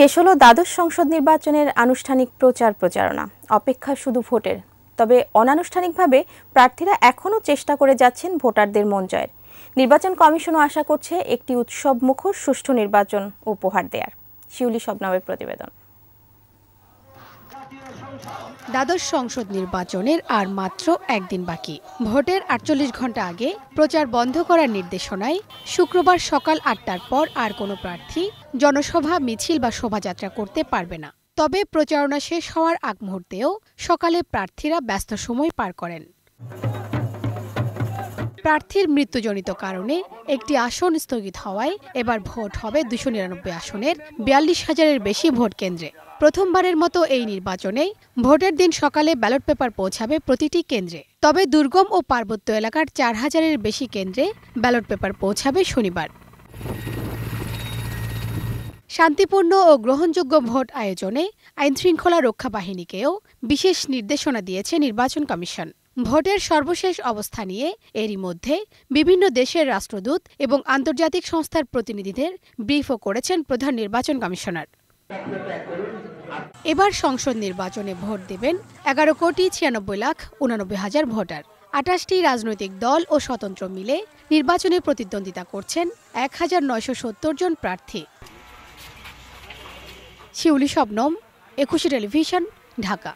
শেষ হলো দ্বাদশ সংসদ নির্বাচনের আনুষ্ঠানিক প্রচার প্রচারণা অপেক্ষা শুধু ভোটের তবে অনানুষ্ঠানিকভাবে প্রার্থীরা এখনও চেষ্টা করে যাচ্ছেন ভোটারদের মন জয়ের নির্বাচন কমিশনও আশা করছে একটি উৎসব মুখর সুষ্ঠু নির্বাচন উপহার দেয়ার শিউলি সবনামের প্রতিবেদন দ্বাদশ সংসদ নির্বাচনের আর মাত্র একদিন বাকি ভোটের আটচল্লিশ ঘন্টা আগে প্রচার বন্ধ করার নির্দেশনায় শুক্রবার সকাল আটটার পর আর কোনো প্রার্থী জনসভা মিছিল বা শোভাযাত্রা করতে পারবে না তবে প্রচারণা শেষ হওয়ার আগ মুহূর্তেও সকালে প্রার্থীরা ব্যস্ত সময় পার করেন প্রার্থীর মৃত্যুজনিত কারণে একটি আসন স্থগিত হওয়ায় এবার ভোট হবে দুশো নিরানব্বই আসনের বিয়াল্লিশ হাজারের বেশি ভোট কেন্দ্রে প্রথমবারের মতো এই নির্বাচনে ভোটের দিন সকালে ব্যালট পেপার পৌঁছাবে প্রতিটি কেন্দ্রে তবে দুর্গম ও পার্বত্য এলাকার চার হাজারের বেশি কেন্দ্রে ব্যালট পেপার পৌঁছাবে শনিবার শান্তিপূর্ণ ও গ্রহণযোগ্য ভোট আয়োজনে আইনশৃঙ্খলা রক্ষা বাহিনীকেও বিশেষ নির্দেশনা দিয়েছে নির্বাচন কমিশন ভোটের সর্বশেষ অবস্থা নিয়ে এরই মধ্যে বিভিন্ন দেশের রাষ্ট্রদূত এবং আন্তর্জাতিক সংস্থার প্রতিনিধিদের ব্রিফও করেছেন প্রধান নির্বাচন কমিশনার এবার সংসদ নির্বাচনে ভোট দেবেন এগারো কোটি ছিয়ানব্বই লাখ উনানব্বই হাজার ভোটার আটাশটি রাজনৈতিক দল ও স্বতন্ত্র মিলে নির্বাচনে প্রতিদ্বন্দ্বিতা করছেন এক হাজার নয়শো সত্তর জন প্রার্থী শিউলি শবনম একুশে টেলিভিশন ঢাকা